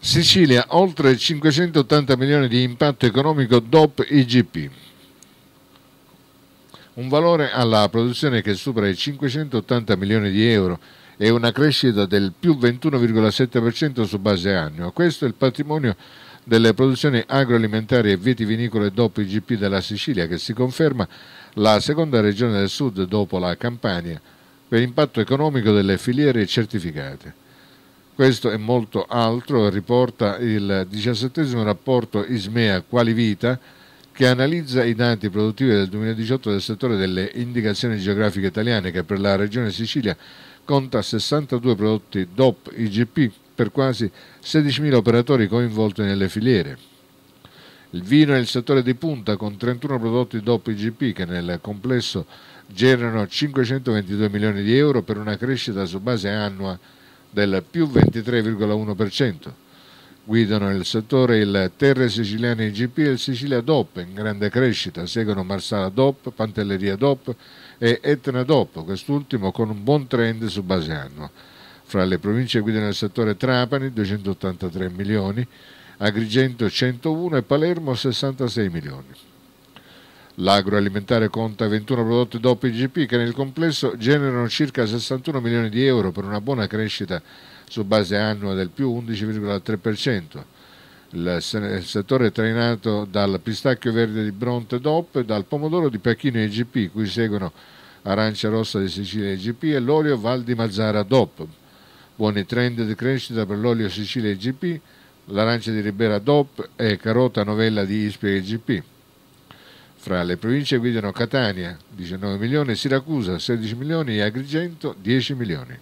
Sicilia oltre 580 milioni di impatto economico DOP IGP. Un valore alla produzione che supera i 580 milioni di euro e una crescita del più 21,7% su base annua. Questo è il patrimonio delle produzioni agroalimentari e vitivinicole DOP IGP della Sicilia che si conferma la seconda regione del sud dopo la Campania per impatto economico delle filiere certificate. Questo e molto altro riporta il diciassettesimo rapporto Ismea Quali Vita che analizza i dati produttivi del 2018 del settore delle indicazioni geografiche italiane che per la regione Sicilia conta 62 prodotti DOP IGP per quasi 16.000 operatori coinvolti nelle filiere. Il vino è il settore di punta con 31 prodotti DOP IGP che nel complesso generano 522 milioni di euro per una crescita su base annua del più 23,1%. Guidano il settore il Terre Siciliane IGP e il Sicilia DOP in grande crescita, seguono Marsala DOP, Pantelleria DOP e Etna DOP, quest'ultimo con un buon trend su base annua. Fra le province guidano il settore Trapani 283 milioni, Agrigento 101 e Palermo 66 milioni. L'agroalimentare conta 21 prodotti DOP IGP che nel complesso generano circa 61 milioni di euro per una buona crescita su base annua del più 11,3%. Il settore è trainato dal pistacchio verde di Bronte DOP, dal pomodoro di Pechino IGP, cui seguono arancia rossa di Sicilia IGP e l'olio Val di Mazzara DOP. Buoni trend di crescita per l'olio Sicilia IGP, l'arancia di Ribera DOP e carota novella di Ispia IGP. Fra le province guidano Catania 19 milioni, Siracusa 16 milioni e Agrigento 10 milioni.